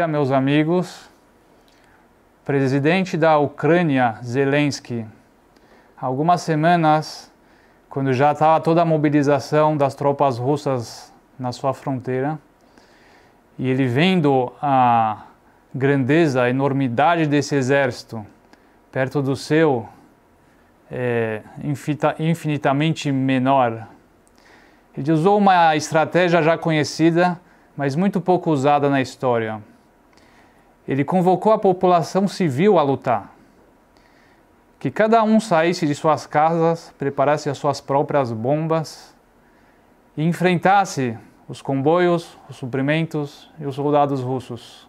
dia, meus amigos. Presidente da Ucrânia, Zelensky, algumas semanas, quando já estava toda a mobilização das tropas russas na sua fronteira, e ele vendo a grandeza, a enormidade desse exército perto do seu, é, infinitamente menor. Ele usou uma estratégia já conhecida, mas muito pouco usada na história ele convocou a população civil a lutar. Que cada um saísse de suas casas, preparasse as suas próprias bombas e enfrentasse os comboios, os suprimentos e os soldados russos.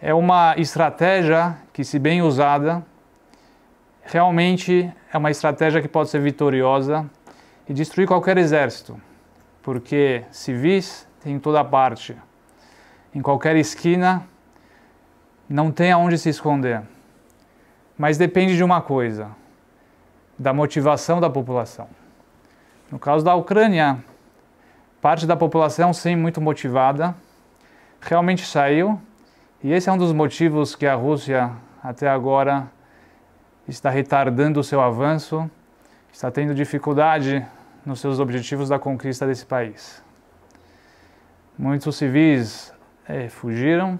É uma estratégia que, se bem usada, realmente é uma estratégia que pode ser vitoriosa e destruir qualquer exército, porque civis tem toda toda parte em qualquer esquina, não tem aonde se esconder. Mas depende de uma coisa: da motivação da população. No caso da Ucrânia, parte da população, sim, muito motivada, realmente saiu, e esse é um dos motivos que a Rússia, até agora, está retardando o seu avanço, está tendo dificuldade nos seus objetivos da conquista desse país. Muitos civis é, fugiram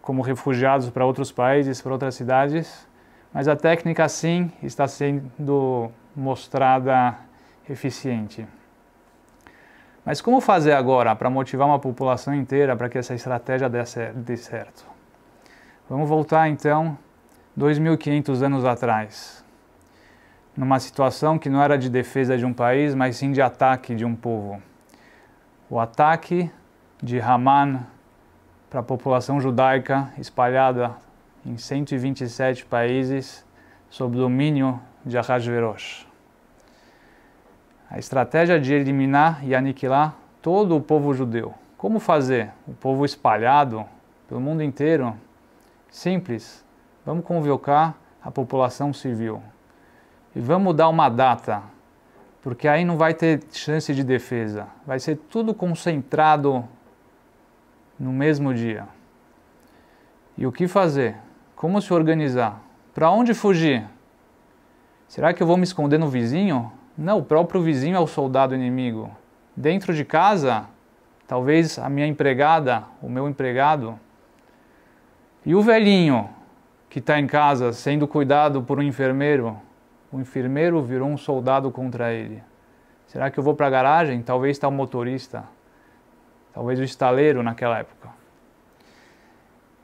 como refugiados para outros países, para outras cidades, mas a técnica sim está sendo mostrada eficiente. Mas como fazer agora para motivar uma população inteira para que essa estratégia dê certo? Vamos voltar então 2.500 anos atrás, numa situação que não era de defesa de um país, mas sim de ataque de um povo. O ataque de Haman para a população judaica espalhada em 127 países sob domínio de Ahasverosh. A estratégia de eliminar e aniquilar todo o povo judeu. Como fazer? O povo espalhado pelo mundo inteiro? Simples. Vamos convocar a população civil. E vamos dar uma data, porque aí não vai ter chance de defesa. Vai ser tudo concentrado no mesmo dia. E o que fazer? Como se organizar? Para onde fugir? Será que eu vou me esconder no vizinho? Não, o próprio vizinho é o soldado inimigo. Dentro de casa, talvez a minha empregada, o meu empregado. E o velhinho que está em casa sendo cuidado por um enfermeiro, o enfermeiro virou um soldado contra ele. Será que eu vou para a garagem? Talvez está o motorista talvez o estaleiro naquela época.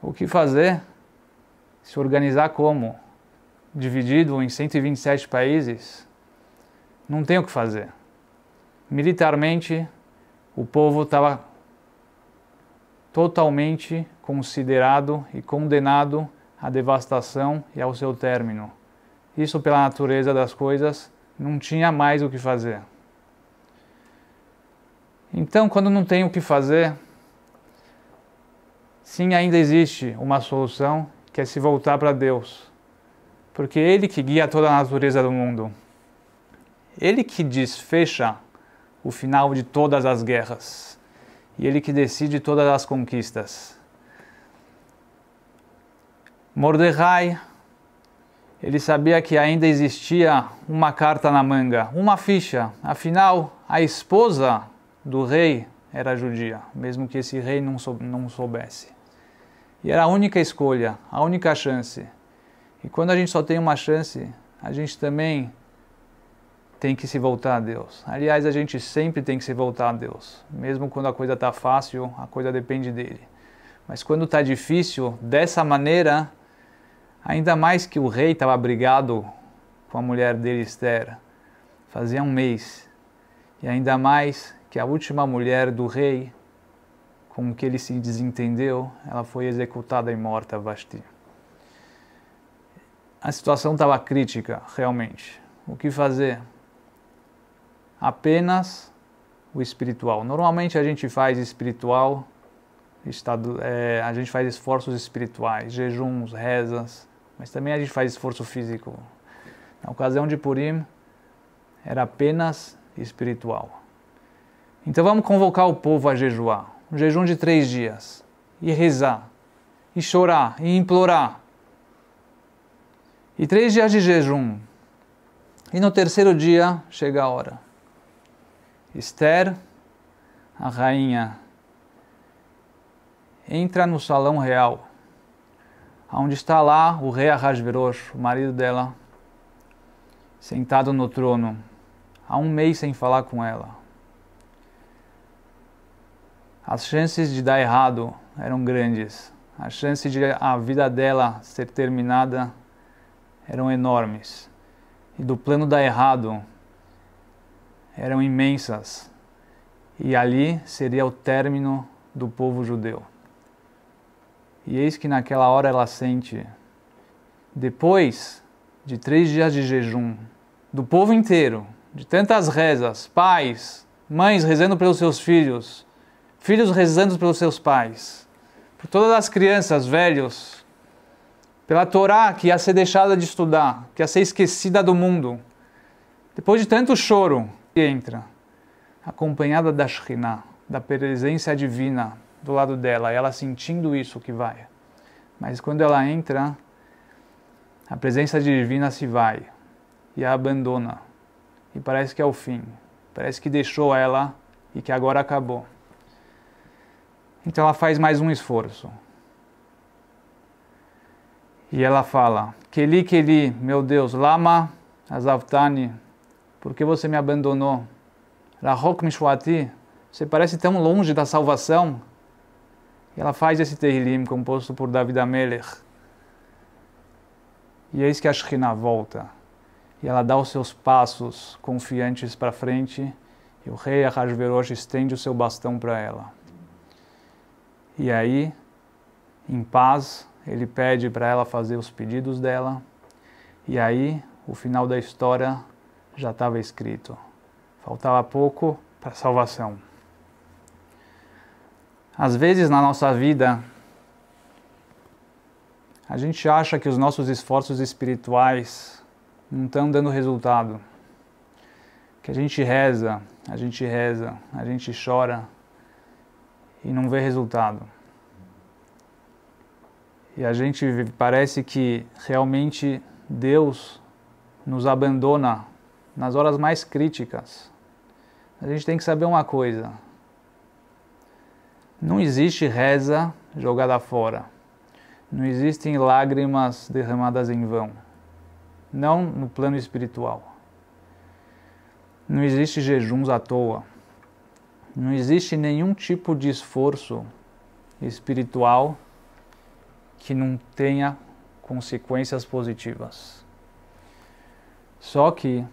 O que fazer? Se organizar como? Dividido em 127 países? Não tem o que fazer. Militarmente, o povo estava totalmente considerado e condenado à devastação e ao seu término. Isso, pela natureza das coisas, não tinha mais o que fazer. Então, quando não tem o que fazer, sim, ainda existe uma solução, que é se voltar para Deus. Porque Ele que guia toda a natureza do mundo. Ele que desfecha o final de todas as guerras. E Ele que decide todas as conquistas. Mordecai, ele sabia que ainda existia uma carta na manga, uma ficha. Afinal, a esposa do rei era judia, mesmo que esse rei não, sou, não soubesse. E era a única escolha, a única chance. E quando a gente só tem uma chance, a gente também tem que se voltar a Deus. Aliás, a gente sempre tem que se voltar a Deus, mesmo quando a coisa está fácil, a coisa depende dele. Mas quando está difícil, dessa maneira, ainda mais que o rei estava brigado com a mulher dele, Esther, fazia um mês, e ainda mais que a última mulher do rei com que ele se desentendeu, ela foi executada e morta, Vashti. A situação estava crítica, realmente. O que fazer? Apenas o espiritual. Normalmente a gente faz espiritual, estado, é, a gente faz esforços espirituais, jejuns, rezas, mas também a gente faz esforço físico. Na ocasião de Purim, era apenas espiritual então vamos convocar o povo a jejuar, um jejum de três dias, e rezar, e chorar, e implorar. E três dias de jejum. E no terceiro dia chega a hora. Esther, a rainha, entra no salão real, onde está lá o rei Ahasverosh, o marido dela, sentado no trono, há um mês sem falar com ela. As chances de dar errado eram grandes. A chance de a vida dela ser terminada eram enormes. E do plano dar errado eram imensas. E ali seria o término do povo judeu. E eis que naquela hora ela sente, depois de três dias de jejum, do povo inteiro, de tantas rezas, pais, mães rezando pelos seus filhos, filhos rezando pelos seus pais, por todas as crianças, velhos, pela Torá que ia ser deixada de estudar, que ia ser esquecida do mundo. Depois de tanto choro, ele entra, acompanhada da Shekhinah, da presença divina do lado dela, ela sentindo isso que vai. Mas quando ela entra, a presença divina se vai e a abandona. E parece que é o fim. Parece que deixou ela e que agora acabou. Então ela faz mais um esforço. E ela fala: Keli, Keli, meu Deus, Lama Azavtani, por que você me abandonou? Rahok Mishwati, você parece tão longe da salvação. E ela faz esse Tehillim composto por David Amelech. E eis que a Shekhinah volta. E ela dá os seus passos confiantes para frente. E o rei Ahasverosh estende o seu bastão para ela. E aí, em paz, ele pede para ela fazer os pedidos dela. E aí, o final da história já estava escrito. Faltava pouco para a salvação. Às vezes na nossa vida, a gente acha que os nossos esforços espirituais não estão dando resultado. Que a gente reza, a gente reza, a gente chora, e não vê resultado. E a gente parece que realmente Deus nos abandona nas horas mais críticas. A gente tem que saber uma coisa: não existe reza jogada fora, não existem lágrimas derramadas em vão, não no plano espiritual. Não existe jejuns à toa. Não existe nenhum tipo de esforço espiritual que não tenha consequências positivas. Só que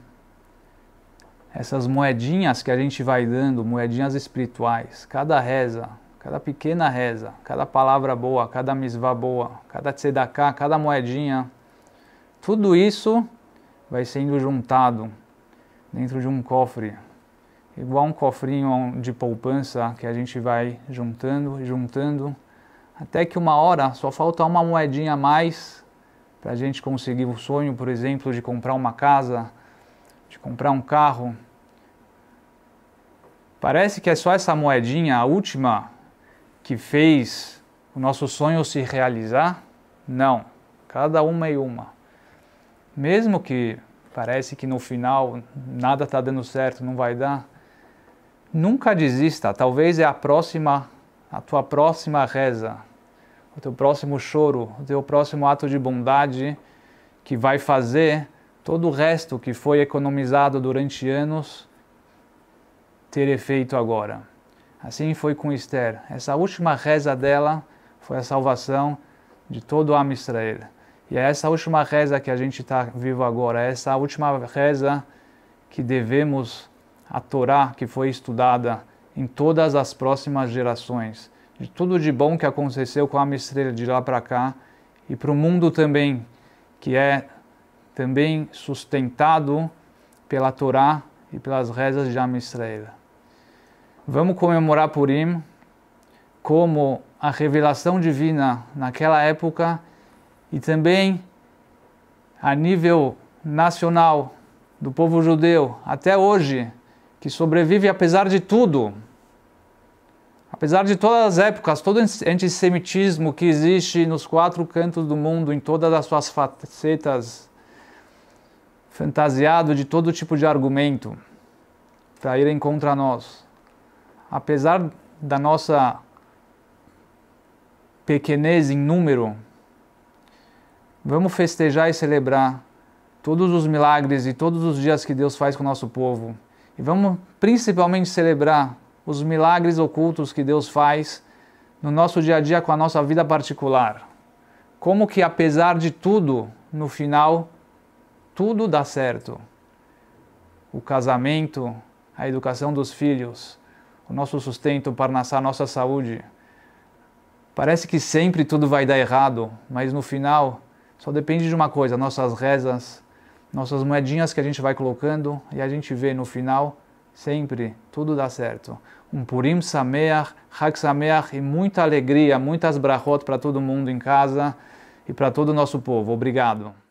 essas moedinhas que a gente vai dando, moedinhas espirituais, cada reza, cada pequena reza, cada palavra boa, cada misvá boa, cada tzedakah, cada moedinha, tudo isso vai sendo juntado dentro de um cofre igual um cofrinho de poupança que a gente vai juntando e juntando, até que uma hora só falta uma moedinha a mais para a gente conseguir o sonho, por exemplo, de comprar uma casa, de comprar um carro. Parece que é só essa moedinha, a última, que fez o nosso sonho se realizar? Não, cada uma e uma. Mesmo que parece que no final nada está dando certo, não vai dar, Nunca desista, talvez é a próxima, a tua próxima reza, o teu próximo choro, o teu próximo ato de bondade que vai fazer todo o resto que foi economizado durante anos ter efeito agora. Assim foi com Esther. Essa última reza dela foi a salvação de todo o Am Israel. E é essa última reza que a gente está vivo agora, é essa última reza que devemos a Torá que foi estudada em todas as próximas gerações, de tudo de bom que aconteceu com a estrela de lá para cá e para o mundo também, que é também sustentado pela Torá e pelas rezas de Amistreira. Vamos comemorar Purim como a revelação divina naquela época e também a nível nacional do povo judeu até hoje que sobrevive apesar de tudo, apesar de todas as épocas, todo antissemitismo que existe nos quatro cantos do mundo, em todas as suas facetas, fantasiado de todo tipo de argumento para irem contra nós. Apesar da nossa pequenez em número, vamos festejar e celebrar todos os milagres e todos os dias que Deus faz com o nosso povo. E vamos principalmente celebrar os milagres ocultos que Deus faz no nosso dia a dia com a nossa vida particular. Como que apesar de tudo, no final tudo dá certo. O casamento, a educação dos filhos, o nosso sustento, para nascer, a nossa saúde. Parece que sempre tudo vai dar errado, mas no final só depende de uma coisa: nossas rezas, nossas moedinhas que a gente vai colocando e a gente vê no final sempre tudo dá certo. Um Purim Sameach, Hag Sameach e muita alegria, muitas brachot para todo mundo em casa e para todo o nosso povo. Obrigado.